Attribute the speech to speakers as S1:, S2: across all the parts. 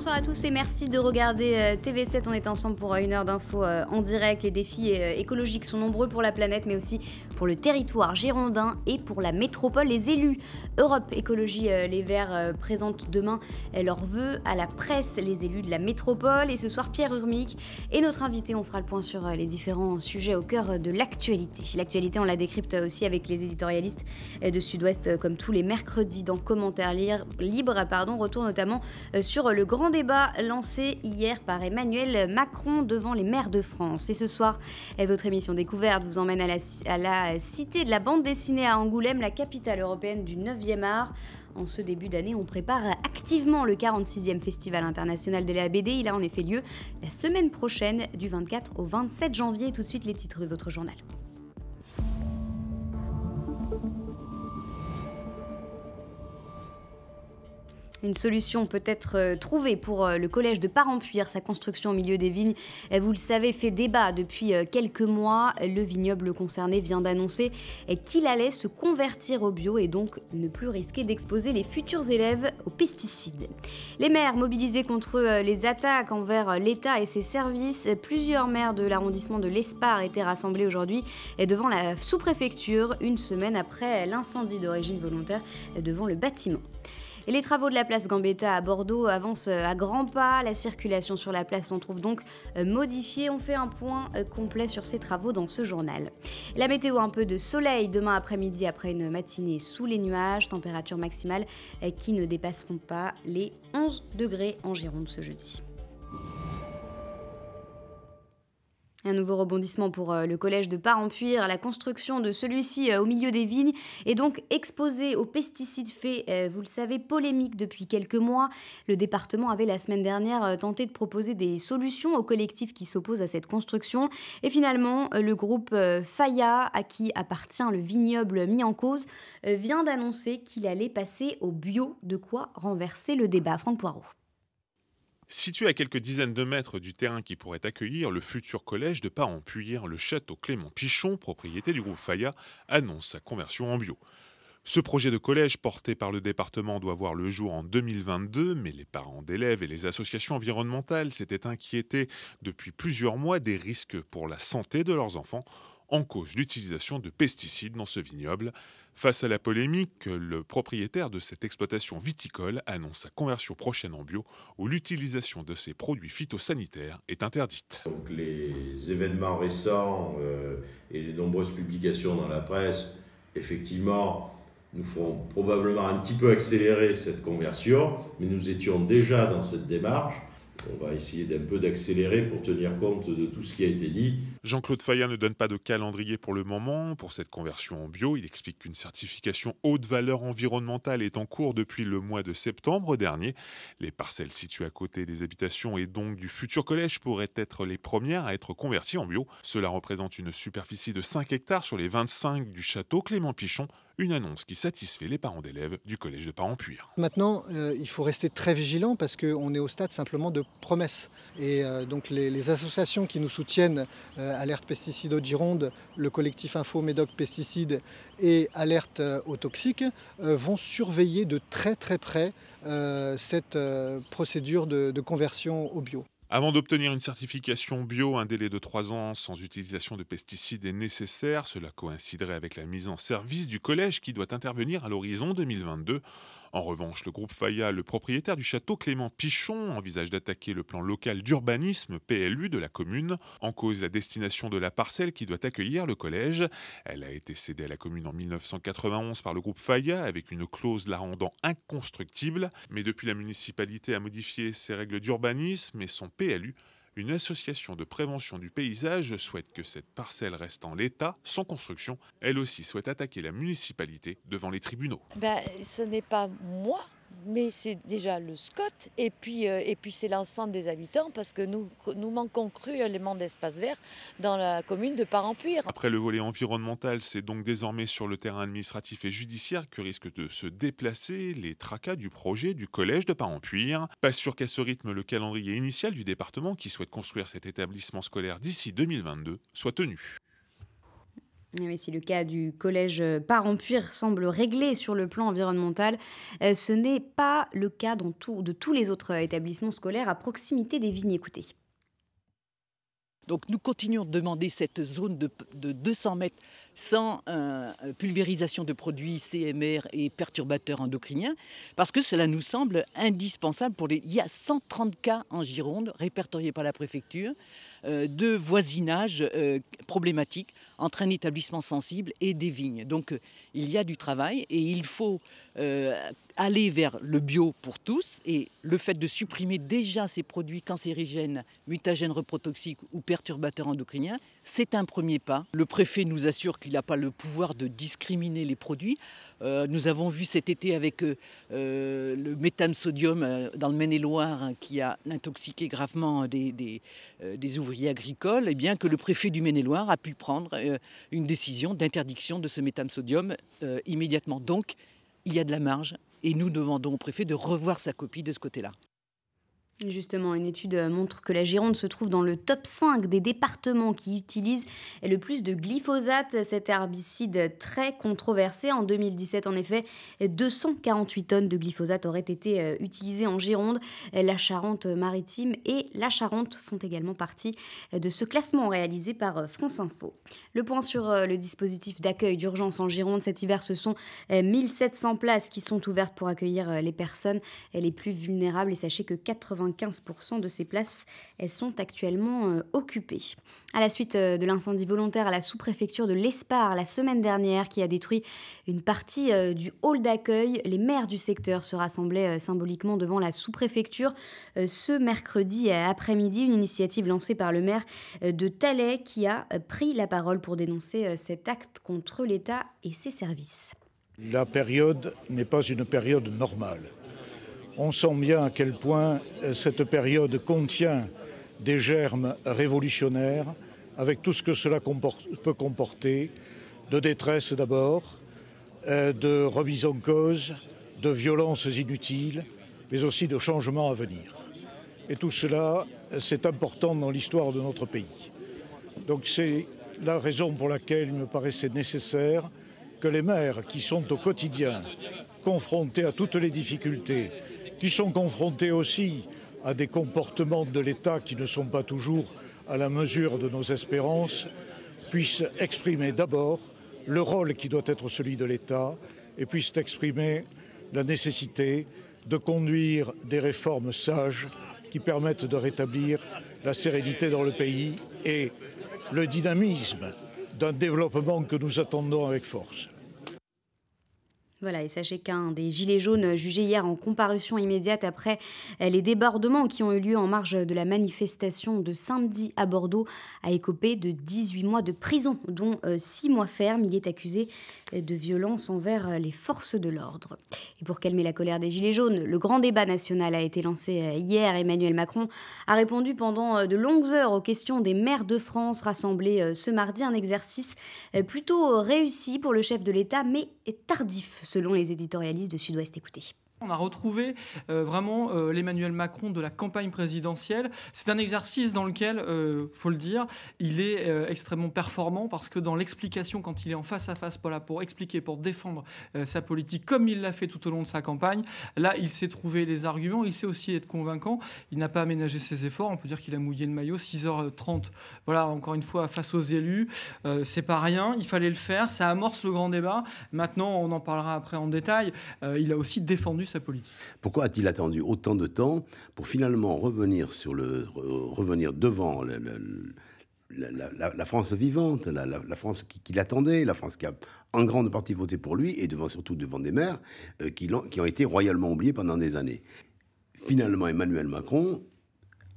S1: Bonsoir à tous et merci de regarder euh, TV7. On est ensemble pour euh, une heure d'infos euh, en direct. Les défis écologiques sont nombreux pour la planète, mais aussi pour le territoire girondin et pour la métropole. Les élus Europe Écologie Les Verts présentent demain leurs vœux à la presse, les élus de la métropole. Et ce soir, Pierre Urmic et notre invité, on fera le point sur les différents sujets au cœur de l'actualité. si L'actualité, on la décrypte aussi avec les éditorialistes de Sud-Ouest, comme tous les mercredis dans Commentaires Libre. Pardon, retour notamment sur le grand débat lancé hier par Emmanuel Macron devant les maires de France. Et ce soir, eh, votre émission découverte vous emmène à la, à la cité de la bande dessinée à Angoulême, la capitale européenne du 9e art. En ce début d'année, on prépare activement le 46e Festival international de la BD. Il a en effet lieu la semaine prochaine du 24 au 27 janvier. Tout de suite les titres de votre journal. Une solution peut être euh, trouvée pour euh, le collège de Parampuire. Sa construction au milieu des vignes, vous le savez, fait débat depuis euh, quelques mois. Le vignoble concerné vient d'annoncer qu'il allait se convertir au bio et donc ne plus risquer d'exposer les futurs élèves aux pesticides. Les maires mobilisés contre les attaques envers l'État et ses services, plusieurs maires de l'arrondissement de l'Espar étaient rassemblés aujourd'hui devant la sous-préfecture une semaine après l'incendie d'origine volontaire devant le bâtiment les travaux de la place Gambetta à Bordeaux avancent euh, à grands pas. La circulation sur la place s'en trouve donc euh, modifiée. On fait un point euh, complet sur ces travaux dans ce journal. La météo, un peu de soleil demain après-midi après une matinée sous les nuages. Température maximale qui ne dépasseront pas les 11 degrés en Gironde ce jeudi. Un nouveau rebondissement pour euh, le collège de Parampuire. La construction de celui-ci euh, au milieu des vignes est donc exposée aux pesticides Fait, euh, vous le savez, polémique depuis quelques mois. Le département avait la semaine dernière tenté de proposer des solutions aux collectifs qui s'opposent à cette construction. Et finalement, le groupe Faya, à qui appartient le vignoble mis en cause, vient d'annoncer qu'il allait passer au bio, de quoi renverser le débat. Franck Poirot.
S2: Situé à quelques dizaines de mètres du terrain qui pourrait accueillir le futur collège de parents le château Clément Pichon, propriété du groupe Faya, annonce sa conversion en bio. Ce projet de collège porté par le département doit voir le jour en 2022, mais les parents d'élèves et les associations environnementales s'étaient inquiétés depuis plusieurs mois des risques pour la santé de leurs enfants en cause l'utilisation de pesticides dans ce vignoble. Face à la polémique, le propriétaire de cette exploitation viticole annonce sa conversion prochaine en bio où l'utilisation de ces produits phytosanitaires est interdite. Donc les événements
S3: récents euh, et les nombreuses publications dans la presse, effectivement, nous font probablement un petit peu accélérer cette conversion, mais nous étions déjà dans
S2: cette démarche. On va essayer d'un peu d'accélérer pour tenir compte de tout ce qui a été dit Jean-Claude Fayat ne donne pas de calendrier pour le moment pour cette conversion en bio. Il explique qu'une certification haute valeur environnementale est en cours depuis le mois de septembre dernier. Les parcelles situées à côté des habitations et donc du futur collège pourraient être les premières à être converties en bio. Cela représente une superficie de 5 hectares sur les 25 du château Clément Pichon, une annonce qui satisfait les parents d'élèves du collège de parent Puir.
S4: Maintenant, euh, il faut rester très vigilant parce qu'on est au stade simplement de promesses. Et euh, donc les, associations qui nous soutiennent euh, euh, Alerte Pesticides au Gironde, le collectif Info Médoc Pesticides et Alerte euh, aux toxiques euh, vont surveiller de très très près cette procédure de, de conversion au bio.
S2: Avant d'obtenir une certification bio, un délai de trois ans sans utilisation de pesticides est nécessaire. Cela coïnciderait avec la mise en service du collège qui doit intervenir à l'horizon 2022. En revanche, le groupe Faya, le propriétaire du château Clément Pichon, envisage d'attaquer le plan local d'urbanisme PLU de la commune, en cause la destination de la parcelle qui doit accueillir le collège. Elle a été cédée à la commune en 1991 par le groupe Faya avec une clause la rendant inconstructible, mais depuis la municipalité a modifié ses règles d'urbanisme et son PLU une association de prévention du paysage souhaite que cette parcelle reste en l'état, sans construction. Elle aussi souhaite attaquer la municipalité devant les tribunaux.
S4: Bah, ce n'est pas moi mais c'est déjà le Scott euh, et puis, c'est l'ensemble des habitants parce que nous, nous manquons cruellement d'espace vert dans
S5: la commune de Parampuire.
S4: Après
S2: le volet environnemental, c'est donc désormais sur le terrain administratif et judiciaire que risquent de se déplacer les tracas du projet du collège de Parampuire. Pas sûr qu'à ce rythme, le calendrier initial du département qui souhaite construire cet établissement scolaire d'ici 2022 soit tenu.
S1: Mais si le cas du collège Parent-Puir semble réglé sur le plan environnemental, euh, ce n'est pas le cas dans de tous les autres établissements scolaires à proximité des vignes. écoutées.
S4: Donc nous continuons de demander cette zone de, de 200 mètres sans euh, euh, pulvérisation de produits CMR et perturbateurs endocriniens, parce que cela nous semble indispensable. Pour les... Il y a 130 cas en Gironde, répertoriés par la préfecture, euh, de voisinage problématique entre un établissement sensible et des vignes. Donc il y a du travail et il faut aller vers le bio pour tous et le fait de supprimer déjà ces produits cancérigènes, mutagènes reprotoxiques ou perturbateurs endocriniens, c'est un premier pas. Le préfet nous assure qu'il n'a pas le pouvoir de discriminer les produits. Euh, nous avons vu cet été avec euh, euh, le méthane sodium dans le Maine-et-Loire hein, qui a intoxiqué gravement des, ouvriers agricoles, et eh bien que le préfet du Maine-et-Loire a pu prendre une décision d'interdiction de ce méthane sodium immédiatement. Donc, il y a de la marge et nous demandons au préfet de revoir sa copie de ce côté-là.
S1: Justement, une étude euh, montre que la Gironde se trouve dans le top 5 des départements qui utilisent le plus de glyphosate, cet herbicide très controversé. En 2017, en effet, 248 tonnes de glyphosate auraient été euh, utilisées en Gironde. La Charente-Maritime et la Charente font également partie euh, de ce classement réalisé par France Info. Le point sur le dispositif d'accueil d'urgence en Gironde, cet hiver, ce sont 1700 places qui sont ouvertes pour accueillir les personnes les plus vulnérables. Et sachez que 80 15% de ces places elles sont actuellement euh, occupées. À la suite euh, de l'incendie volontaire à la sous-préfecture de l'Espar la semaine dernière qui a détruit une partie euh, du hall d'accueil, les maires du secteur se rassemblaient symboliquement devant la sous-préfecture ce mercredi après-midi, une initiative lancée par le maire de Thalais qui a pris la parole pour dénoncer cet acte contre l'État et ses services.
S3: La période n'est pas une période normale. On sent bien à quel point euh, cette période contient des germes révolutionnaires, avec tout ce que cela peut comporter, de détresse d'abord, euh, de remise en cause, de violences inutiles, mais aussi de changements à venir. Et tout cela, euh, c'est important dans l'histoire de notre pays. Donc c'est la raison pour laquelle il me paraissait nécessaire que les maires qui sont au quotidien confrontés à toutes les difficultés, qui sont confrontés aussi à des comportements de l'État qui ne sont pas toujours à la mesure de nos espérances, puissent exprimer d'abord le rôle qui doit être celui de l'État et puissent exprimer la nécessité de conduire des réformes sages qui permettent de rétablir la sérénité dans le pays et le dynamisme d'un développement que nous attendons avec force.
S1: Voilà, et sachez qu'un des gilets jaunes jugé hier en comparution immédiate après les débordements qui ont eu lieu en marge de la manifestation de samedi à Bordeaux a écopé de 18 mois de prison, dont 6 euh, mois ferme. Il est accusé de violence envers les forces de l'ordre. Et pour calmer la colère des gilets jaunes, le grand débat national a été lancé euh, hier. Emmanuel Macron a répondu pendant euh, de longues heures aux questions des maires de France rassemblés ce mardi, un exercice plutôt réussi pour le chef de l'État, mais tardif selon les éditorialistes de Sud-Ouest. Écoutez.
S4: On a retrouvé euh, vraiment l'Emmanuel euh, Macron de la campagne présidentielle. C'est un exercice dans lequel, euh, faut le dire, il est euh, extrêmement performant parce que dans l'explication, quand il est en face à face, pour, pour expliquer, pour défendre sa politique, comme il l'a fait tout au long de sa campagne, là, il sait trouver les arguments, il sait aussi être convaincant. Il n'a pas aménagé ses efforts. On peut dire qu'il a mouillé le maillot. 6h30, voilà, encore une fois, face aux élus, c'est pas rien. Il fallait le faire. Ça amorce le grand débat. Maintenant, on en parlera après en détail. il a aussi défendu politique.
S3: Pourquoi a-t-il attendu autant de temps pour finalement revenir, sur le, revenir devant la, France vivante, la, France qui, attendait, l'attendait, la France qui a en grande partie voté pour lui, et devant surtout devant des maires euh, qui, qui ont été royalement oubliés pendant des années. Finalement, Emmanuel Macron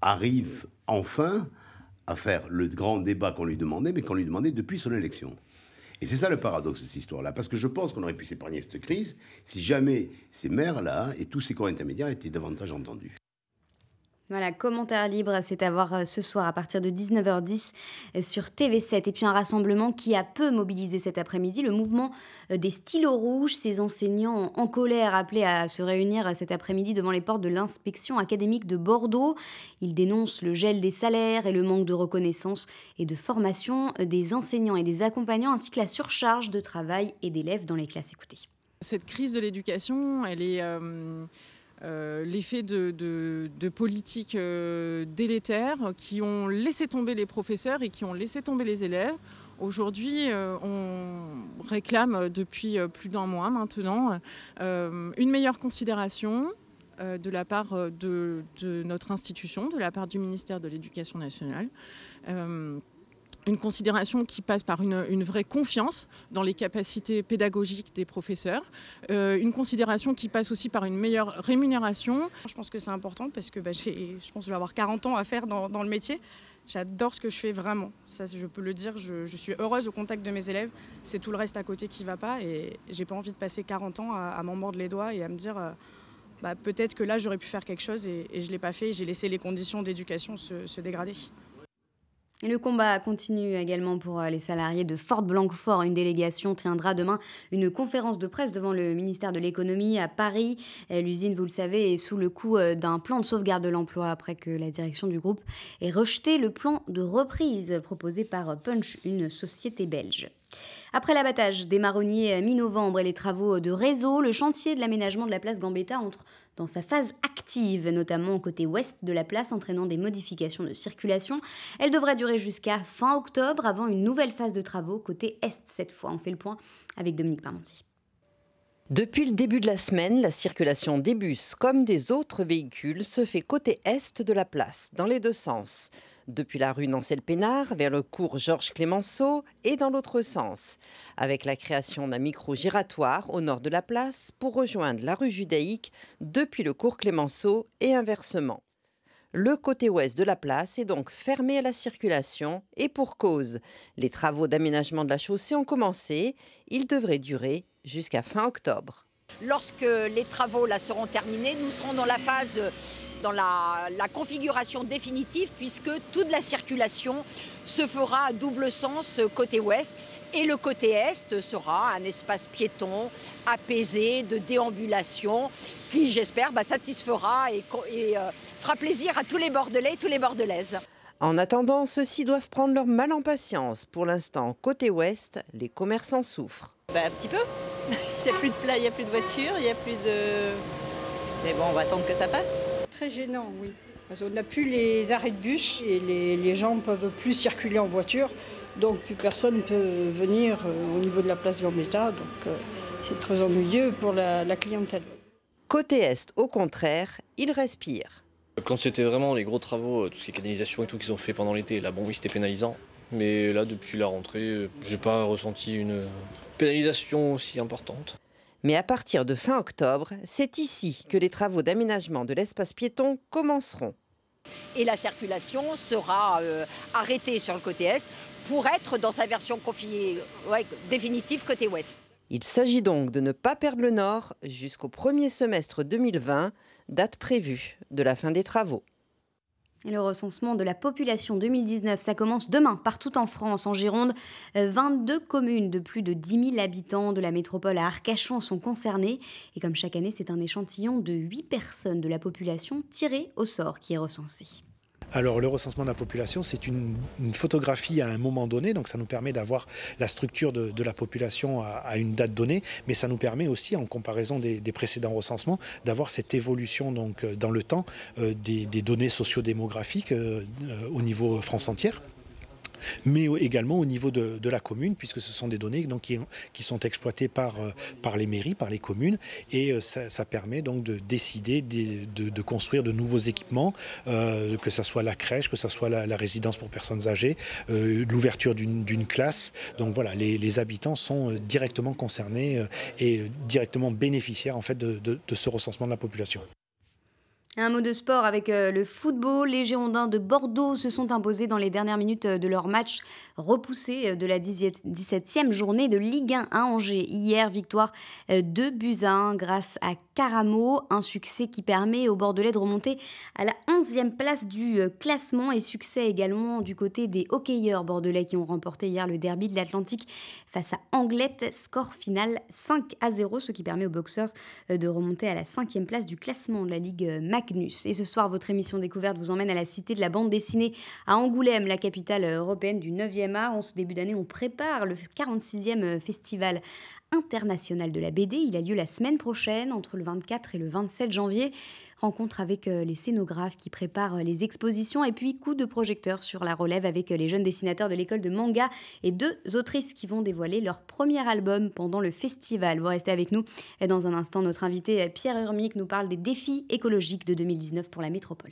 S3: arrive enfin à faire le grand débat qu'on lui demandait, mais qu'on lui demandait depuis son élection. Et c'est ça le paradoxe de cette histoire-là, parce que je pense qu'on aurait pu s'épargner cette crise si jamais ces maires-là et tous ces corps intermédiaires étaient davantage entendus.
S1: Voilà, commentaire libre, c'est à voir euh, ce soir à partir de 19h10 euh, sur TV7. Et puis un rassemblement qui a peu mobilisé cet après-midi, le mouvement euh, des stylos rouges, ces enseignants en colère appelés à se réunir cet après-midi devant les portes de l'inspection académique de Bordeaux. Ils dénoncent le gel des salaires et le manque de reconnaissance et de formation des enseignants et des accompagnants, ainsi que la surcharge de travail et d'élèves dans les classes. Écoutez.
S4: Cette crise de l'éducation, elle est... Euh, l'effet de, politiques euh, délétères qui ont laissé tomber les professeurs et qui ont laissé tomber les élèves. Aujourd'hui, euh, on réclame depuis plus d'un mois maintenant une meilleure considération de la part de, notre institution, de la part du ministère de l'Éducation nationale une considération qui passe par une, vraie confiance dans les capacités pédagogiques des professeurs, euh, une considération qui passe aussi par une meilleure rémunération. Je pense que c'est important parce que bah, je
S1: pense je vais avoir 40 ans à faire dans, le métier. J'adore ce que je fais vraiment, ça je peux le dire, je, suis heureuse au contact de mes élèves, c'est tout le reste à côté qui ne va pas et j'ai pas envie de passer 40 ans à, à m'en mordre les doigts et à me dire euh, bah, peut-être que là j'aurais pu faire quelque chose et, je je l'ai pas fait et j'ai laissé les conditions d'éducation se dégrader. Le combat continue également pour euh, les salariés de Fort Blancfort. Une délégation tiendra demain une conférence de presse devant le ministère de l'Économie à Paris. L'usine, vous le savez, est sous le coup euh, d'un plan de sauvegarde de l'emploi après que la direction du groupe ait rejeté le plan de reprise proposé par Punch, une société belge. Après l'abattage des marronniers euh, mi-novembre et les travaux de réseau, le chantier de l'aménagement de la place Gambetta entre dans sa phase active, notamment côté ouest de la place, entraînant des modifications de circulation. Elle devrait durer jusqu'à fin octobre avant une nouvelle phase de travaux côté est cette fois. On fait le point avec Dominique Parmentier.
S5: Depuis le début de la semaine, la circulation des bus comme des autres véhicules se fait côté est de la place, dans les deux sens. Depuis la rue Nancel-Pénard vers le cours Georges Clémenceau et dans l'autre sens, avec la création d'un micro-giratoire au nord de la place pour rejoindre la rue Judaïque depuis le cours Clémenceau et inversement. Le côté ouest de la place est donc fermé à la circulation et pour cause. Les travaux d'aménagement de la chaussée ont commencé. Ils devraient durer jusqu'à fin octobre. Lorsque les travaux là seront terminés, nous serons dans la phase dans la, configuration définitive puisque toute la circulation se fera à double sens côté ouest et le côté est sera un espace piéton apaisé de déambulation qui j'espère bah, satisfera et, euh, fera plaisir à tous les Bordelais et tous les Bordelaises. En attendant, ceux-ci doivent prendre leur mal en patience. Pour l'instant, côté ouest, les commerçants souffrent. Bah, un petit peu. il n'y a plus de plat, il a plus de voiture, il n'y a plus de... Mais bon, on va attendre que ça passe. Très gênant, oui. Parce on n'a plus les arrêts de bus et les, les gens ne peuvent plus circuler en voiture. Donc plus personne ne peut venir euh, au niveau de la place Gambetta. Donc euh, c'est très ennuyeux pour la, clientèle. Côté Est, au contraire, il respire.
S4: Quand c'était vraiment les gros travaux, euh, tout ce qui est et tout qu'ils ont fait pendant l'été, là bon oui c'était pénalisant. Mais là, depuis la rentrée, j'ai pas ressenti une pénalisation aussi importante.
S5: Mais à partir de fin octobre, c'est ici que les travaux d'aménagement de l'espace piéton commenceront. Et la circulation sera euh, arrêtée sur le côté est pour être dans sa version confiée, définitive côté ouest. Il s'agit donc de ne pas perdre le nord jusqu'au premier semestre 2020, date prévue de la fin des travaux
S1: le recensement de la population 2019, ça commence demain partout en France. En Gironde, 22 euh, communes de plus de 10 000 habitants de la métropole à Arcachon sont concernées. Et comme chaque année, c'est un échantillon de 8 personnes de la population tirées au sort qui est recensé.
S3: Alors le recensement de la population, c'est une, photographie à un moment donné, donc ça nous permet d'avoir la structure de, la population à, une date donnée, mais ça nous permet aussi, en comparaison des, précédents recensements, d'avoir cette évolution donc, euh, dans le temps euh, des, données sociodémographiques euh, au niveau France entière mais également au niveau de, la commune, puisque ce sont des données qui, sont exploitées euh, par, les mairies, par les communes, et euh, ça, permet donc de décider de, construire de nouveaux équipements, euh, que ce soit la crèche, que ce soit la, résidence pour personnes âgées, l'ouverture d'une classe. Donc voilà, les, les, habitants sont directement concernés et directement bénéficiaires en fait de ce recensement de la population.
S1: Un mot de sport avec euh, le football. Les Girondins de Bordeaux se sont imposés dans les dernières minutes euh, de leur match repoussé euh, de la 17e journée de Ligue 1 à Angers. Hier, victoire de buts grâce à Caramo. Un succès qui permet aux Bordelais de remonter à la 11e place du classement et succès également du côté des hockeyeurs bordelais qui ont remporté hier le derby de l'Atlantique face à Anglette. Score final 5 à 0, ce qui permet aux Boxers de remonter à la 5e place du classement de la Ligue Mac et ce soir, votre émission découverte vous emmène à la cité de la bande dessinée à Angoulême, la capitale euh, européenne du 9e art. En ce début d'année, on prépare le 46e euh, festival international de la BD. Il a lieu la semaine prochaine, entre le 24 et le 27 janvier rencontre avec euh, les scénographes qui préparent euh, les expositions et puis coup de projecteur sur la relève avec euh, les jeunes dessinateurs de l'école de manga et deux autrices qui vont dévoiler leur premier album pendant le festival. Vous restez avec nous et dans un instant notre invité Pierre Urmic nous parle des défis écologiques de 2019 pour la métropole.